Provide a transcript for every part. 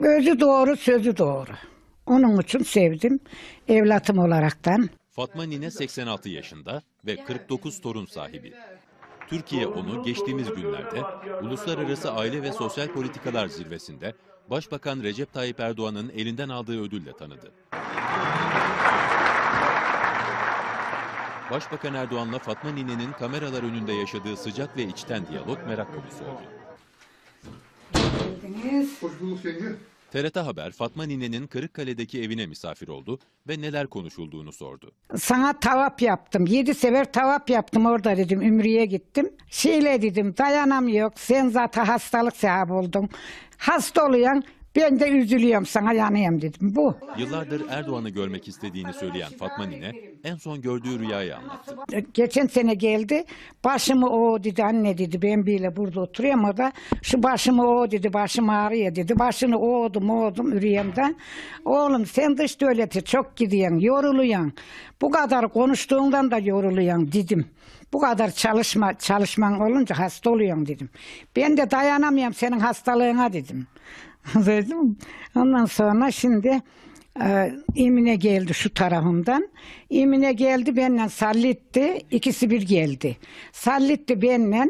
Özü doğru, sözü doğru. Onun için sevdim evlatım olaraktan. Fatma Nine 86 yaşında ve 49 torun sahibi. Türkiye onu geçtiğimiz günlerde Uluslararası Aile ve Sosyal Politikalar Zirvesi'nde Başbakan Recep Tayyip Erdoğan'ın elinden aldığı ödülle tanıdı. Başbakan Erdoğan'la Fatma Nine'nin kameralar önünde yaşadığı sıcak ve içten diyalog merak konusu oldu geldiniz. Hoş bulduk yenge. TRT Haber Fatma Nine'nin Kırıkkale'deki evine misafir oldu ve neler konuşulduğunu sordu. Sana tavap yaptım. Yedi sefer tavap yaptım orada dedim. Ümrüye gittim. Şeyle dedim dayanam yok Sen zaten hastalık sahibi oldun. Hasta oluyan ben de üzülüyorum sana yanayım dedim. Bu. Yıllardır Erdoğan'ı görmek istediğini söyleyen Fatma Nine en son gördüğü rüyayı anlattı. E, geçen sene geldi. Başımı o dedi anne dedi ben bile burada oturuyorum o da şu başımı o dedi başım ağrıyor dedi. Başını oğdum oğdum üreyemden. Oğlum sen dış devleti çok gidiyorsun yoruluyorsun. Bu kadar konuştuğundan da yoruluyorsun dedim. Bu kadar çalışma çalışman olunca hasta oluyorsun dedim. Ben de dayanamıyorum senin hastalığına dedim. Duydun Ondan sonra şimdi e, imine geldi şu tarafımdan. İmine geldi benimle sallitti. İkisi bir geldi. Sallitti benimle.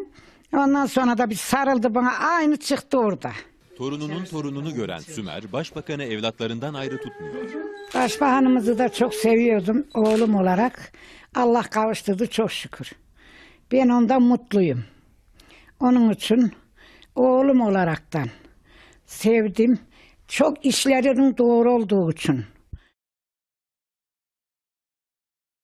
Ondan sonra da bir sarıldı bana. Aynı çıktı orada. Torununun torununu gören Sümer, başbakanı evlatlarından ayrı tutmuyor. Başbakanımızı da çok seviyordum oğlum olarak. Allah kavuşturdu çok şükür. Ben ondan mutluyum. Onun için oğlum olaraktan sevdim. Çok işlerinin doğru olduğu için.